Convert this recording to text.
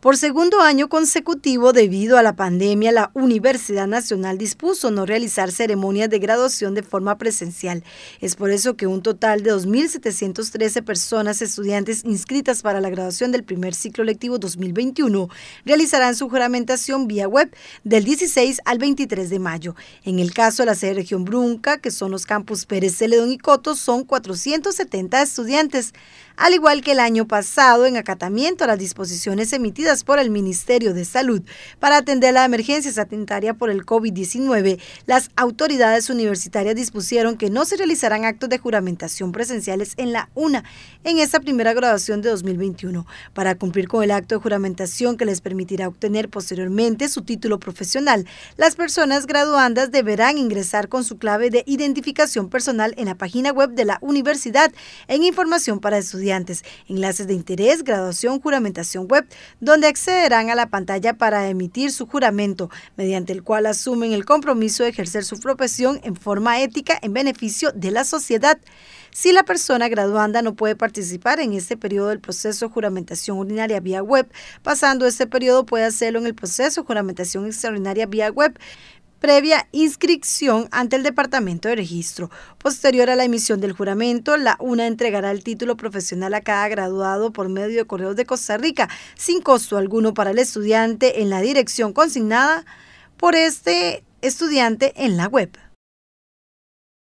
Por segundo año consecutivo, debido a la pandemia, la Universidad Nacional dispuso no realizar ceremonias de graduación de forma presencial. Es por eso que un total de 2.713 personas estudiantes inscritas para la graduación del primer ciclo lectivo 2021 realizarán su juramentación vía web del 16 al 23 de mayo. En el caso de la sede región Brunca, que son los campus Pérez Celedón y Coto, son 470 estudiantes, al igual que el año pasado en acatamiento a las disposiciones emitidas por el Ministerio de Salud para atender la emergencia sanitaria por el COVID-19, las autoridades universitarias dispusieron que no se realizarán actos de juramentación presenciales en la UNA en esta primera graduación de 2021 para cumplir con el acto de juramentación que les permitirá obtener posteriormente su título profesional. Las personas graduandas deberán ingresar con su clave de identificación personal en la página web de la universidad en información para estudiantes, enlaces de interés, graduación, juramentación web, donde donde accederán a la pantalla para emitir su juramento, mediante el cual asumen el compromiso de ejercer su profesión en forma ética en beneficio de la sociedad. Si la persona graduanda no puede participar en este periodo del proceso de juramentación ordinaria vía web, pasando este periodo puede hacerlo en el proceso de juramentación extraordinaria vía web, previa inscripción ante el Departamento de Registro. Posterior a la emisión del juramento, la UNA entregará el título profesional a cada graduado por medio de correos de Costa Rica, sin costo alguno para el estudiante en la dirección consignada por este estudiante en la web.